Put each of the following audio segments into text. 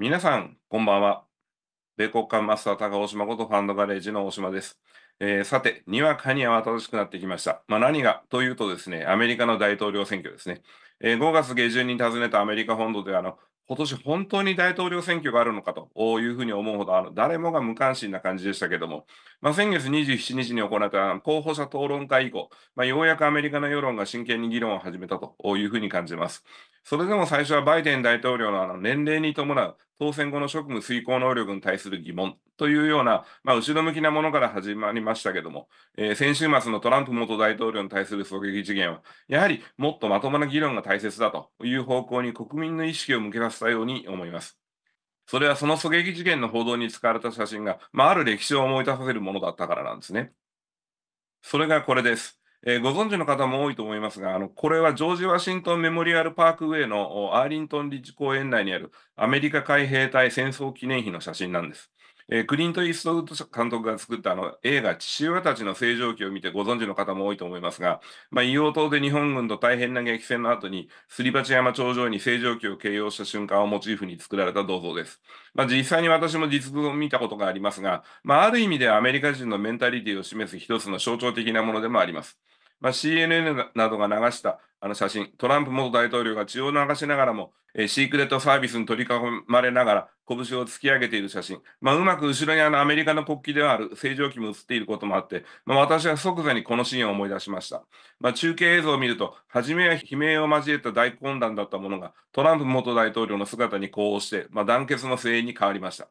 皆さん、こんばんは。米国間マスター高尾島ことファンドガレージの大島です。えー、さて、にわかに慌ただしくなってきました。まあ、何がというとですね、アメリカの大統領選挙ですね。えー、5月下旬に訪ねたアメリカ本土であの、今年本当に大統領選挙があるのかというふうに思うほど、あの誰もが無関心な感じでしたけども、まあ、先月27日に行った候補者討論会以降、まあ、ようやくアメリカの世論が真剣に議論を始めたというふうに感じます。それでも最初はバイデン大統領のあの年齢に伴う当選後の職務遂行能力に対する疑問というような、まあ、後ろ向きなものから始まりまましたけども、えー、先週末のトランプ元大統領に対する狙撃事件は、やはりもっとまともな議論が大切だという方向に国民の意識を向けさせたように思います。それはその狙撃事件の報道に使われた写真が、まあ、ある歴史を思い出させるものだったからなんですね。それがこれです。えー、ご存知の方も多いと思いますがあの、これはジョージ・ワシントン・メモリアル・パークウェイのアーリントン・理事公園内にあるアメリカ海兵隊戦争記念碑の写真なんです。えー、クリント・イーストウッド監督が作ったあの映画「父親たちの正常期」を見てご存知の方も多いと思いますが、まあ、硫黄島で日本軍と大変な激戦の後にすり鉢山頂上に正常期を形容した瞬間をモチーフに作られた銅像です、まあ、実際に私も実物を見たことがありますが、まあ、ある意味ではアメリカ人のメンタリティを示す一つの象徴的なものでもありますまあ、CNN などが流したあの写真、トランプ元大統領が血を流しながらも、えー、シークレットサービスに取り囲まれながら、拳を突き上げている写真、まあ、うまく後ろにあのアメリカの国旗ではある正常旗も写っていることもあって、まあ、私は即座にこのシーンを思い出しました。まあ、中継映像を見ると、初めは悲鳴を交えた大混乱だったものが、トランプ元大統領の姿に呼応して、まあ、団結の声援に変わりました。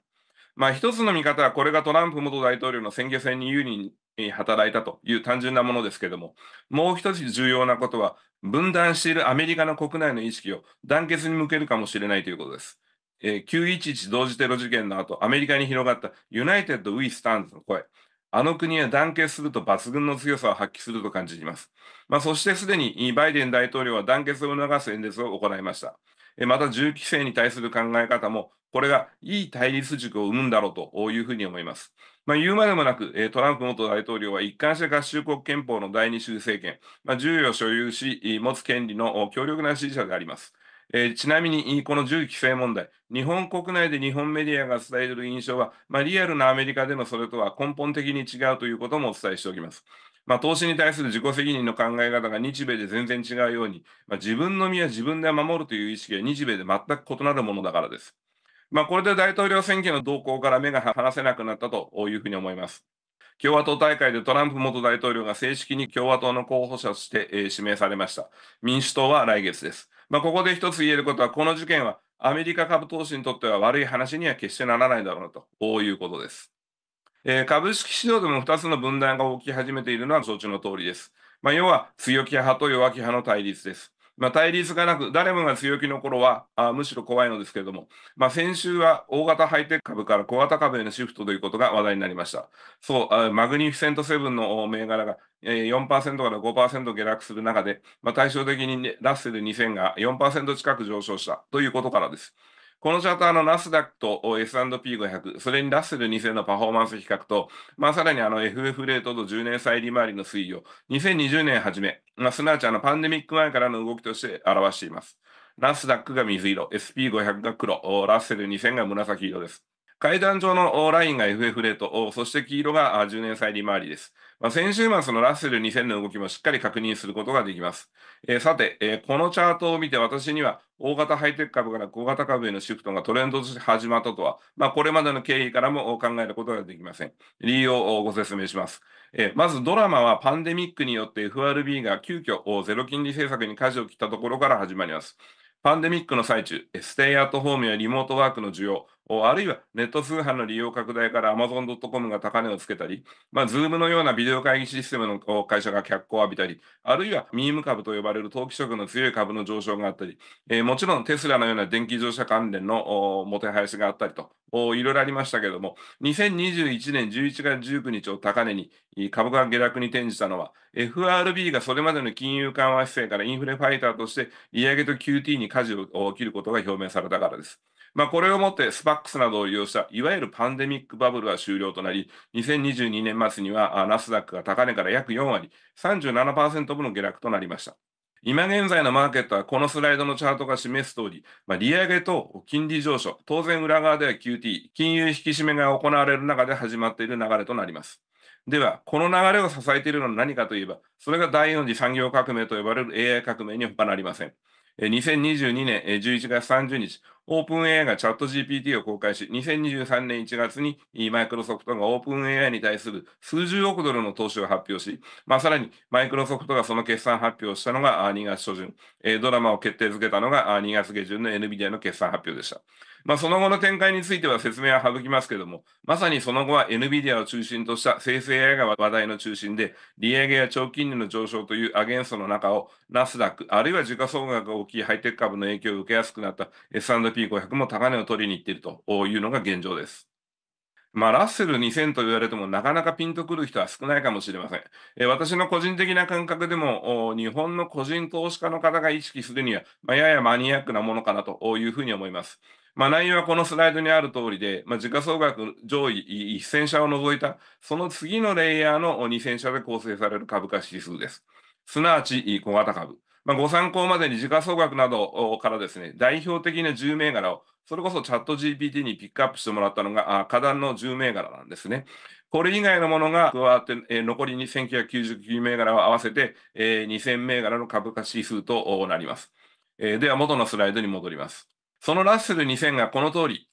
まあ、一つの見方はこれがトランプ元大統領の選挙戦に有利に働いたという単純なものですけれども、もう一つ重要なことは、分断しているアメリカの国内の意識を団結に向けるかもしれないということです。えー、911同時テロ事件の後、アメリカに広がったユナイテッド・ウィスタンズの声。あの国は団結すると抜群の強さを発揮すると感じています。まあ、そしてすでにバイデン大統領は団結を促す演説を行いました。また銃規制に対する考え方も、これがいい対立軸を生むんだろうというふうに思います。まあ、言うまでもなく、トランプ元大統領は一貫して合衆国憲法の第二州政権、まあ、銃を所有し、持つ権利の強力な支持者であります。えー、ちなみに、この銃規制問題、日本国内で日本メディアが伝える印象は、まあ、リアルなアメリカでのそれとは根本的に違うということもお伝えしておきます。まあ、投資に対する自己責任の考え方が日米で全然違うように、まあ、自分の身は自分で守るという意識は日米で全く異なるものだからです。まあ、これで大統領選挙の動向から目が離せなくなったというふうに思います。共和党大会でトランプ元大統領が正式に共和党の候補者として、えー、指名されました。民主党は来月です。まあ、ここで一つ言えることは、この事件はアメリカ株投資にとっては悪い話には決してならないだろうなということです。株式市場でも2つの分断が起き始めているのは承知の通りです。まあ、要は強気派と弱気派の対立です。まあ、対立がなく、誰もが強気の頃はあむしろ怖いのですけれども、まあ、先週は大型ハイテク株から小型株へのシフトということが話題になりました。そう、マグニフィセントセブンの銘柄が4%から5%下落する中で、まあ、対照的に、ね、ラッセル2000が4%近く上昇したということからです。このチャートはあのナスダックと S&P500、それにラッセル2000のパフォーマンス比較と、まあ、さらにあの FF レートと10年債利回りの推移を2020年初め、まあ、すなわちあのパンデミック前からの動きとして表しています。ナスダックが水色、SP500 が黒、ラッセル2000が紫色です。階段上のラインが FF レート、そして黄色が10年債利回りです。まあ、先週末のラッセル2000の動きもしっかり確認することができます。えー、さて、えー、このチャートを見て私には大型ハイテク株から小型株へのシフトがトレンドとして始まったとは、まあ、これまでの経緯からも考えることができません。理由をご説明します。えー、まずドラマはパンデミックによって FRB が急遽ゼロ金利政策に舵を切ったところから始まります。パンデミックの最中、ステイアットホームやリモートワークの需要、あるいはネット通販の利用拡大から Amazon.com が高値をつけたり、まあ、Zoom のようなビデオ会議システムの会社が脚光を浴びたり、あるいはミーム株と呼ばれる投機色の強い株の上昇があったり、えー、もちろんテスラのような電気自動車関連のもてはやしがあったりと、いろいろありましたけれども、2021年11月19日を高値に株が下落に転じたのは、FRB がそれまでの金融緩和姿勢からインフレファイターとして利上げと QT に舵を切ることが表明されたからです。まあ、これをもって SPACs などを利用したいわゆるパンデミックバブルは終了となり、2022年末にはナスダックが高値から約4割、37%分の下落となりました。今現在のマーケットはこのスライドのチャートが示す通り、まあ、利上げと金利上昇、当然裏側では QT、金融引き締めが行われる中で始まっている流れとなります。では、この流れを支えているのは何かといえば、それが第4次産業革命と呼ばれる AI 革命に他なりません。2022年11月30日、オープン AI がチャット GPT を公開し、2023年1月にマイクロソフトがオープン AI に対する数十億ドルの投資を発表し、まあ、さらにマイクロソフトがその決算発表したのが2月初旬、ドラマを決定づけたのが2月下旬の NVIDIA の決算発表でした。まあ、その後の展開については説明は省きますけども、まさにその後は NVIDIA を中心とした生成 AI が話題の中心で、利上げや長金利の上昇というアゲンストの中を、ナスダック、あるいは時価総額が大きいハイテク株の影響を受けやすくなった S&P s 5 0 0も高値を取りに行っているというのが現状です。まあ、ラッセル2000と言われても、なかなかピンとくる人は少ないかもしれません。え私の個人的な感覚でも、日本の個人投資家の方が意識するには、まあ、ややマニアックなものかなというふうに思います。まあ、内容はこのスライドにある通りで、まあ、時価総額上位1000社を除いた、その次のレイヤーの2000社で構成される株価指数です。すなわち小型株。まあ、ご参考までに時価総額などからですね、代表的な10銘柄を、それこそチャット GPT にピックアップしてもらったのが、花壇の10銘柄なんですね。これ以外のものが加わって、えー、残りに1999銘柄を合わせて、えー、2000銘柄の株価指数となります。えー、では元のスライドに戻ります。そのラッセル2000がこの通り、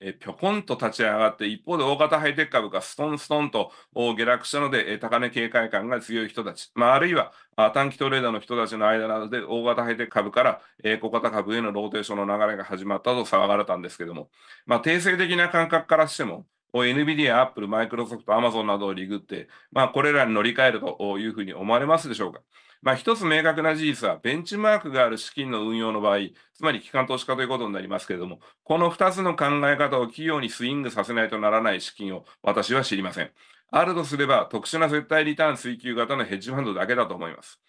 えぴょこんと立ち上がって、一方で大型ハイテク株がストンストンと下落したので、え高値警戒感が強い人たち、まあ、あるいはあ短期トレーダーの人たちの間などで、大型ハイテク株から、え小型株へのローテーションの流れが始まったと騒がれたんですけども、まあ、定性的な感覚からしても、NVIDIA、Apple、Microsoft、Amazon などをリグって、まあ、これらに乗り換えるというふうに思われますでしょうか。まあ、一つ明確な事実は、ベンチマークがある資金の運用の場合、つまり機関投資家ということになりますけれども、この2つの考え方を企業にスイングさせないとならない資金を私は知りません。あるとすれば、特殊な絶対リターン追求型のヘッジファンドだけだと思います。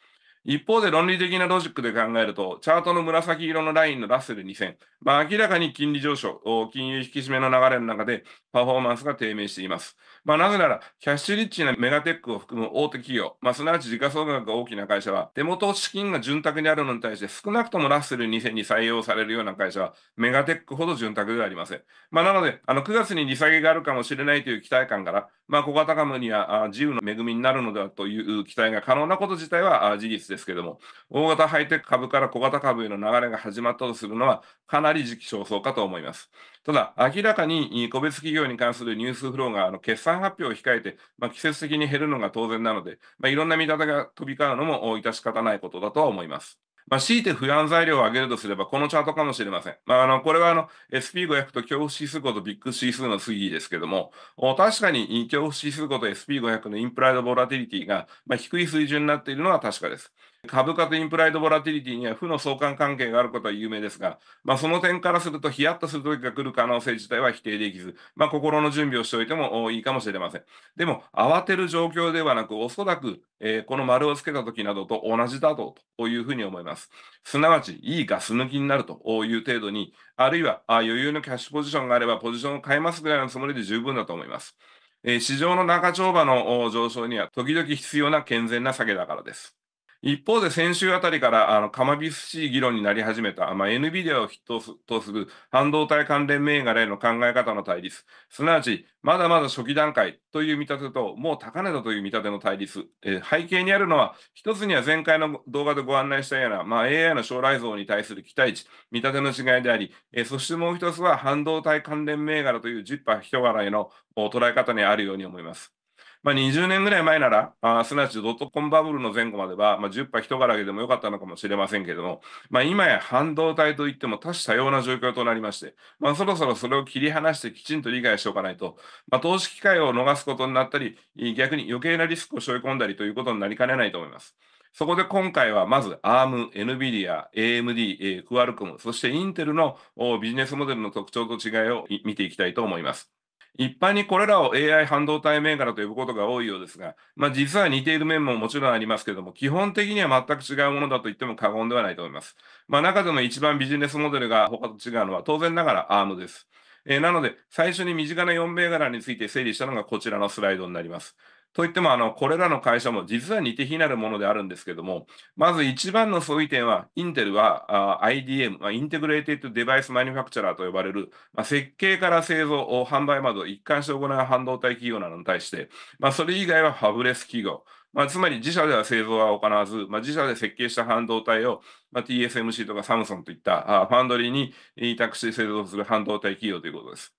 一方で論理的なロジックで考えると、チャートの紫色のラインのラッセル2000、まあ、明らかに金利上昇、金融引き締めの流れの中でパフォーマンスが低迷しています。まあ、なぜなら、キャッシュリッチなメガテックを含む大手企業、まあ、すなわち時価総額が大きな会社は、手元資金が潤沢にあるのに対して、少なくともラッセル2000に採用されるような会社は、メガテックほど潤沢ではありません。まあ、なので、あの9月に利下げがあるかもしれないという期待感から、まあ、小型株には自由の恵みになるのではという期待が可能なこと自体は事実ですけども、大型ハイテク株から小型株への流れが始まったとするのは、かなり時期尚早かと思います。ただ、明らかに個別企業に関するニュースフローがあの決算発表を控えて、まあ、季節的に減るのが当然なので、まあ、いろんな見方が飛び交うのも致し方ないことだとは思います。まあ、強いて不安材料を上げるとすれば、このチャートかもしれません。まあ、あのこれはあの SP500 と恐怖指数ごとビッグ指数の推移ですけども、確かに恐怖指数ごと SP500 のインプライドボラティリティが、ま低い水準になっているのは確かです。株価とインプライドボラティリティには負の相関関係があることは有名ですが、まあ、その点からすると、ヒヤッとする時が来る可能性自体は否定できず、まあ、心の準備をしておいてもいいかもしれません。でも、慌てる状況ではなく、おそらく、えー、この丸をつけた時などと同じだとというふうに思います。すなわち、いいガス抜きになるという程度に、あるいはあ余裕のキャッシュポジションがあれば、ポジションを変えますぐらいのつもりで十分だと思います。えー、市場の中丁場の上昇には、時々必要な健全な下げだからです。一方で先週あたりからあのかまびすしい議論になり始めた、まあ、NVIDIA を筆頭とする半導体関連銘柄への考え方の対立、すなわちまだまだ初期段階という見立てと、もう高値だという見立ての対立、えー、背景にあるのは、一つには前回の動画でご案内したような、まあ、AI の将来像に対する期待値、見立ての違いであり、えー、そしてもう一つは半導体関連銘柄というッパー人柄への捉え方にあるように思います。まあ、20年ぐらい前なら、あすなわちドットコムバブルの前後までは、まあ、10波人からげでもよかったのかもしれませんけれども、まあ、今や半導体といっても多種多様な状況となりまして、まあ、そろそろそれを切り離してきちんと理解しておかないと、まあ、投資機会を逃すことになったり、逆に余計なリスクを背負い込んだりということになりかねないと思います。そこで今回はまず ARM、NVIDIA、AMD、ク r ルコム、そしてインテルのビジネスモデルの特徴と違いを見ていきたいと思います。一般にこれらを AI 半導体銘柄と呼ぶことが多いようですが、まあ、実は似ている面ももちろんありますけれども、基本的には全く違うものだと言っても過言ではないと思います。まあ、中でも一番ビジネスモデルが他と違うのは当然ながら ARM です。えー、なので、最初に身近な4銘柄について整理したのがこちらのスライドになります。といってもあの、これらの会社も実は似て非なるものであるんですけども、まず一番の相違点は、インテルは IDM、インテグレーテッドデバイスマニュファクチャラーと呼ばれる、まあ、設計から製造、販売など一貫して行う半導体企業なのに対して、まあ、それ以外はファブレス企業、まあ、つまり自社では製造は行わず、まあ、自社で設計した半導体を、まあ、TSMC とかサムソンといったあファンドリーに委託して製造する半導体企業ということです。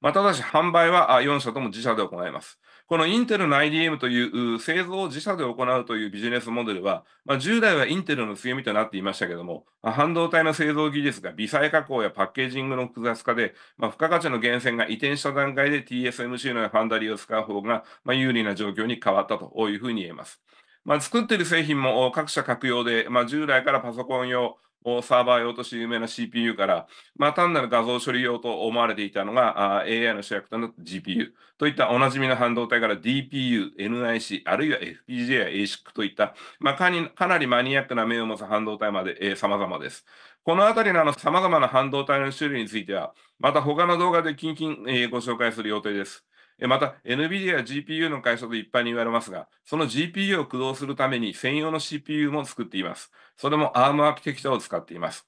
まあ、ただし、販売は4社とも自社で行います。このインテルの IDM という製造を自社で行うというビジネスモデルは、まあ、従来はインテルの強みとなっていましたけども、半導体の製造技術が微細加工やパッケージングの複雑化で、まあ、付加価値の源泉が移転した段階で TSMC のファンダリーを使う方が、まあ、有利な状況に変わったというふうに言えます。まあ、作っている製品も各社各用で、まあ、従来からパソコン用、サーバー用として有名な CPU から、まあ、単なる画像処理用と思われていたのがあ AI の主役となった GPU といったおなじみの半導体から DPU、NIC、あるいは FPGA や ASIC といった、まあ、かにかなりマニアックな面を持つ半導体まで、えー、様々です。このあたりのさまざまな半導体の種類については、また他の動画で近々、えー、ご紹介する予定です。また、NVIDIA は GPU の会社と一般に言われますが、その GPU を駆動するために専用の CPU も作っています。それも ARM アーキテクチャを使っています。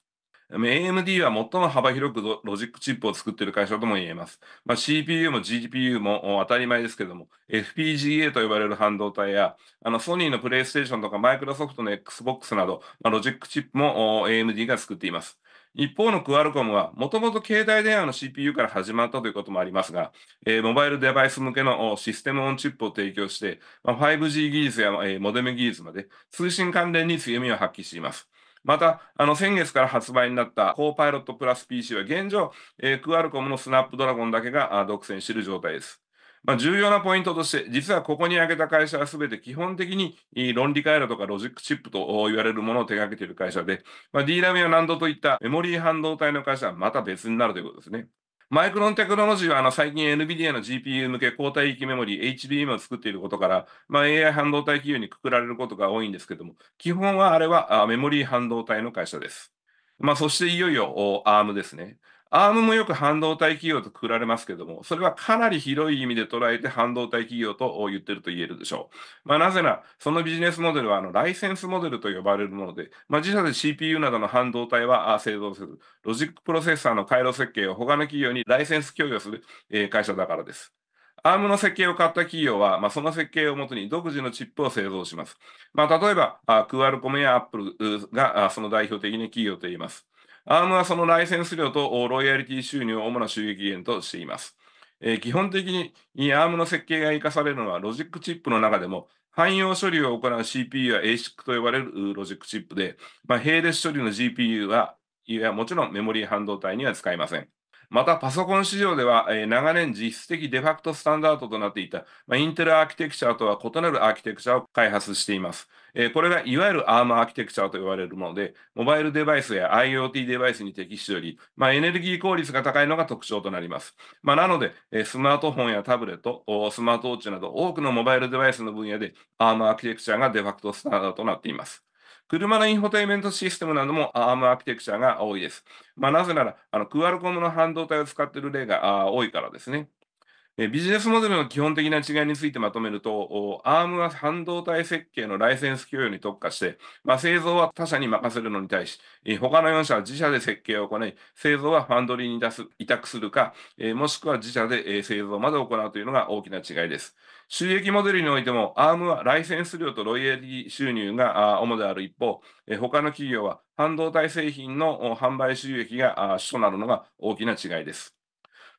AMD は最も幅広くロジックチップを作っている会社とも言えます。まあ、CPU も GPU も当たり前ですけども、FPGA と呼ばれる半導体や、あのソニーのプレイステーションとかマイクロソフトの Xbox など、まあ、ロジックチップも AMD が作っています。一方のクアルコムは、もともと携帯電話の CPU から始まったということもありますが、えー、モバイルデバイス向けのシステムオンチップを提供して、まあ、5G 技術や、えー、モデム技術まで通信関連に強みを発揮しています。また、あの先月から発売になった高パイロットプラス PC は現状、えー、クアルコムのスナップドラゴンだけが独占している状態です。まあ、重要なポイントとして、実はここに挙げた会社はすべて基本的に論理回路とかロジックチップと言われるものを手掛けている会社で、まあ、DRAM や何度といったメモリー半導体の会社はまた別になるということですね。マイクロンテクノロジーはあの最近 NVIDIA の GPU 向け抗体域メモリー HBM を作っていることから、まあ、AI 半導体企業にくくられることが多いんですけども、基本はあれはメモリー半導体の会社です。まあ、そしていよいよ ARM ですね。アームもよく半導体企業とくくられますけども、それはかなり広い意味で捉えて半導体企業と言ってると言えるでしょう。まあ、なぜなら、そのビジネスモデルはあのライセンスモデルと呼ばれるもので、まあ、自社で CPU などの半導体は製造せず、ロジックプロセッサーの回路設計を他の企業にライセンス供与する会社だからです。アームの設計を買った企業は、まあ、その設計をもとに独自のチップを製造します。まあ、例えば、クワルコムやアップルがその代表的な企業と言います。ARM はそのライセンス料とロイヤリティ収入を主な収益源としています。えー、基本的に ARM の設計が生かされるのはロジックチップの中でも汎用処理を行う CPU は ASIC と呼ばれるロジックチップで、まあ、並列処理の GPU はいやもちろんメモリー半導体には使いません。また、パソコン市場では、え長年実質的デファクトスタンダードとなっていた、まインテルアーキテクチャとは異なるアーキテクチャを開発しています。えこれがいわゆる ARM アーキテクチャと呼ばれるもので、モバイルデバイスや IoT デバイスに適しており、まあ、エネルギー効率が高いのが特徴となります。まあ、なので、えスマートフォンやタブレット、スマートウォッチなど多くのモバイルデバイスの分野で ARM アーキテクチャがデファクトスタンダードとなっています。車のインフォテイメントシステムなども ARM アーキテクチャが多いです。まあ、なぜなら、あのクアルコムの半導体を使っている例が多いからですね。ビジネスモデルの基本的な違いについてまとめると、ARM は半導体設計のライセンス供与に特化して、まあ、製造は他社に任せるのに対し、他の4社は自社で設計を行い、製造はファンドリーに出す委託するか、もしくは自社で製造まで行うというのが大きな違いです。収益モデルにおいても、ARM はライセンス料とロイヤリティ収入が主である一方、他の企業は半導体製品の販売収益が主となるのが大きな違いです。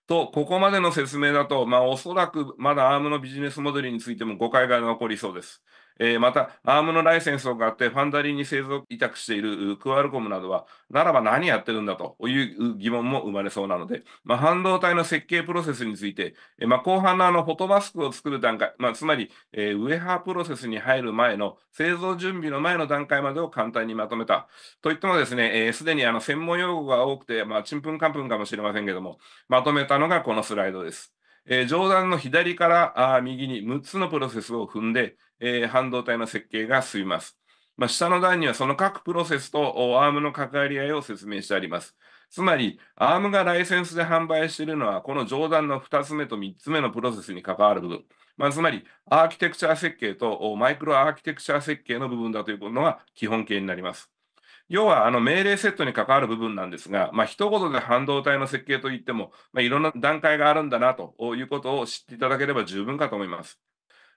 と、ここまでの説明だと、まあ、おそらくまだアームのビジネスモデルについても誤解が残りそうです。えー、また、ARM のライセンスを買って、ファンダリーに製造委託しているクアルコムなどは、ならば何やってるんだという疑問も生まれそうなので、まあ、半導体の設計プロセスについて、えー、まあ、後半のあのフォトマスクを作る段階、まあ、つまり、えー、ウェハープロセスに入る前の製造準備の前の段階までを簡単にまとめた。といってもですね、す、えー、で、にあの専門用語が多くて、まあ、ちんぷんかんぷんかもしれませんけども、まとめたのがこのスライドです。えー、上段の左からあ右に6つのプロセスを踏んで、えー、半導体の設計が進みます。まあ、下の段にはその各プロセスとアームの関わり合いを説明してあります。つまり、アームがライセンスで販売しているのは、この上段の2つ目と3つ目のプロセスに関わる部分。まあ、つまり、アーキテクチャ設計とマイクロアーキテクチャ設計の部分だということが基本形になります。要はあの命令セットに関わる部分なんですが、まあ一言で半導体の設計といっても、まあ、いろんな段階があるんだなということを知っていただければ十分かと思います。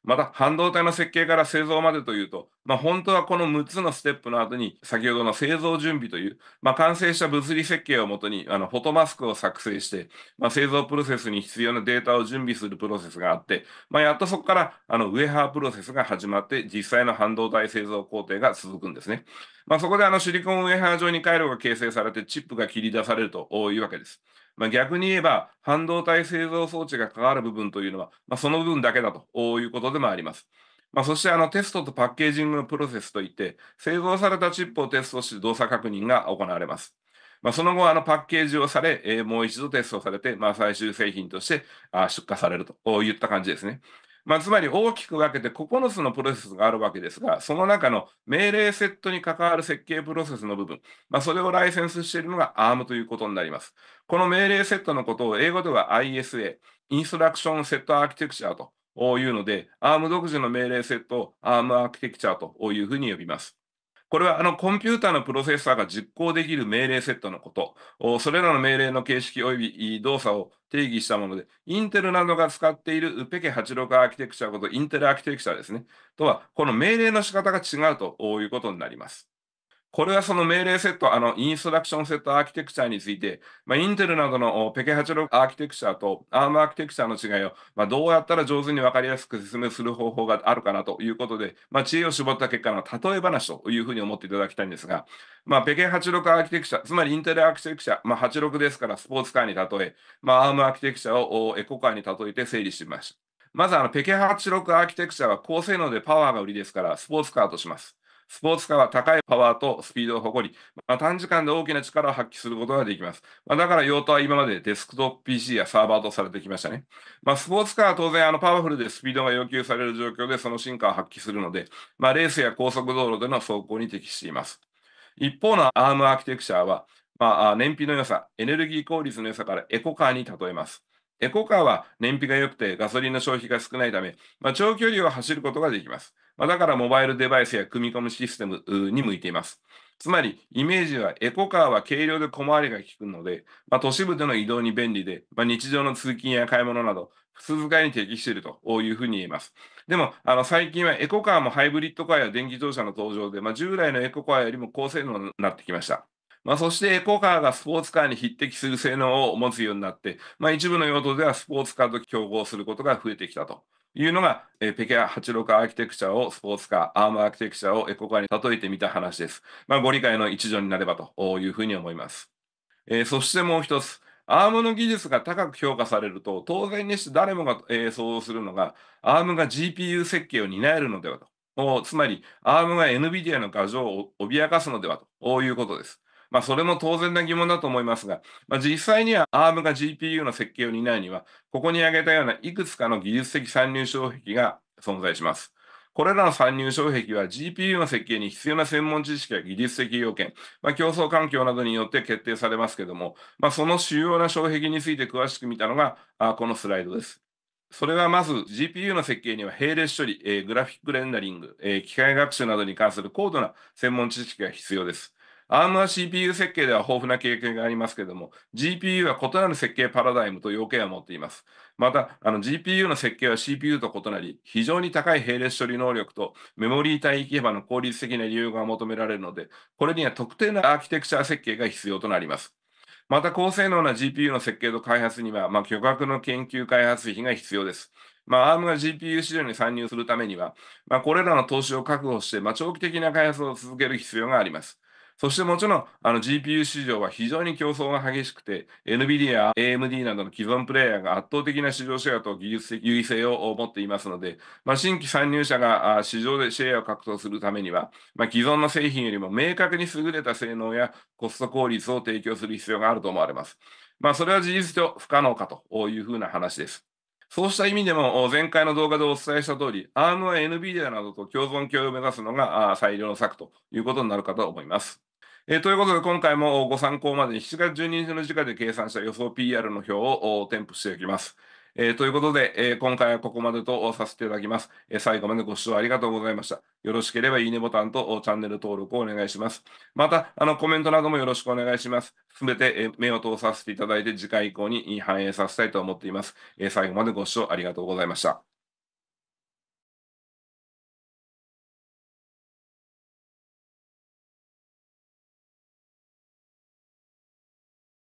また半導体の設計から製造までというと、まあ、本当はこの6つのステップの後に先ほどの製造準備という、まあ、完成した物理設計をもとにあのフォトマスクを作成して、まあ、製造プロセスに必要なデータを準備するプロセスがあって、まやっとそこからあのウェハープロセスが始まって実際の半導体製造工程が続くんですね、まそこであのシリコンウェハー上に回路が形成されてチップが切り出されるというわけです。まあ、逆に言えば、半導体製造装置が関わる部分というのは、まあ、その部分だけだということでもあります。まあ、そしてあのテストとパッケージングのプロセスといって、製造されたチップをテストし、て動作確認が行われます。まあ、その後、パッケージをされ、えー、もう一度テストされて、まあ、最終製品としてあ出荷されるといった感じですね。まあ、つまり大きく分けて9つのプロセスがあるわけですが、その中の命令セットに関わる設計プロセスの部分、まあ、それをライセンスしているのが ARM ということになります。この命令セットのことを英語では ISA、インストラクションセットアーキテクチャーというので、ARM 独自の命令セットを ARM アーキテクチャーというふうに呼びます。これはあのコンピューターのプロセッサーが実行できる命令セットのこと、それらの命令の形式及び動作を定義したもので、インテルなどが使っているペケ86アーキテクチャことインテルアーキテクチャですね、とは、この命令の仕方が違うということになります。これはその命令セット、あの、インストラクションセットアーキテクチャについて、まあ、インテルなどの PK86 アーキテクチャと ARM アーキテクチャの違いを、まあ、どうやったら上手にわかりやすく説明する方法があるかなということで、まあ、知恵を絞った結果の例え話というふうに思っていただきたいんですが、まあ、PK86 アーキテクチャ、つまりインテルアーキテクチャ、まあ、86ですからスポーツカーに例え、まあ、ARM アーキテクチャをエコカーに例えて整理しました。まず、あの、PK86 アーキテクチャは高性能でパワーが売りですから、スポーツカーとします。スポーツカーは高いパワーとスピードを誇り、まあ、短時間で大きな力を発揮することができます。まあ、だから用途は今までデスクトップ PC やサーバーとされてきましたね。まあ、スポーツカーは当然あのパワフルでスピードが要求される状況でその進化を発揮するので、まあ、レースや高速道路での走行に適しています。一方の ARM アーキテクチャは、まあ、燃費の良さ、エネルギー効率の良さからエコカーに例えます。エコカーは燃費が良くてガソリンの消費が少ないため、まあ、長距離を走ることができます。まあ、だからモバイルデバイスや組み込みシステムに向いています。つまり、イメージはエコカーは軽量で小回りが利くので、まあ、都市部での移動に便利で、まあ、日常の通勤や買い物など、普通使いに適しているというふうに言えます。でも、あの最近はエコカーもハイブリッドカーや電気自動車の登場で、まあ、従来のエコカーよりも高性能になってきました。まあ、そしてエポカーがスポーツカーに匹敵する性能を持つようになって、まあ、一部の用途ではスポーツカーと競合することが増えてきたというのが、えー、ペケ86アーキテクチャをスポーツカー、アームアーキテクチャをエコカーに例えてみた話です。まあ、ご理解の一助になればというふうに思います。えー、そしてもう一つ、アームの技術が高く評価されると、当然にして誰もが、えー、想像するのが、アームが GPU 設計を担えるのではと。つまり、アームが NVIDIA の画像を脅かすのではということです。まあ、それも当然な疑問だと思いますが、まあ、実際には ARM が GPU の設計を担うには、ここに挙げたようないくつかの技術的参入障壁が存在します。これらの参入障壁は GPU の設計に必要な専門知識や技術的要件、まあ、競争環境などによって決定されますけども、まあ、その主要な障壁について詳しく見たのがあこのスライドです。それはまず GPU の設計には並列処理、えー、グラフィックレンダリング、えー、機械学習などに関する高度な専門知識が必要です。ARM は CPU 設計では豊富な経験がありますけれども、GPU は異なる設計パラダイムと要件を持っています。また、あの GPU の設計は CPU と異なり、非常に高い並列処理能力とメモリー帯域幅の効率的な利用が求められるので、これには特定のアーキテクチャ設計が必要となります。また、高性能な GPU の設計と開発には、まあ、巨額の研究開発費が必要です。まあ、ARM が GPU 市場に参入するためには、まあ、これらの投資を確保して、まあ、長期的な開発を続ける必要があります。そしてもちろん、あの GPU 市場は非常に競争が激しくて、NVIDIA や AMD などの既存プレイヤーが圧倒的な市場シェアと技術的優位性を持っていますので、まあ、新規参入者が市場でシェアを獲得するためには、まあ、既存の製品よりも明確に優れた性能やコスト効率を提供する必要があると思われます。まあ、それは事実上不可能かというふうな話です。そうした意味でも、前回の動画でお伝えした通り、ARM は NVIDIA などと共存共有を目指すのが最良の策ということになるかと思います。えー、ということで、今回もご参考までに7月12日の時間で計算した予想 PR の表を添付しておきます。えー、ということで、えー、今回はここまでとさせていただきます、えー、最後までご視聴ありがとうございました。よろしければいいねボタンとチャンネル登録をお願いします。また、あのコメントなどもよろしくお願いします。すべて、え目を通させていただいて、次回以降に反映させたいと思っています、え最後までご視聴ありがとうございました。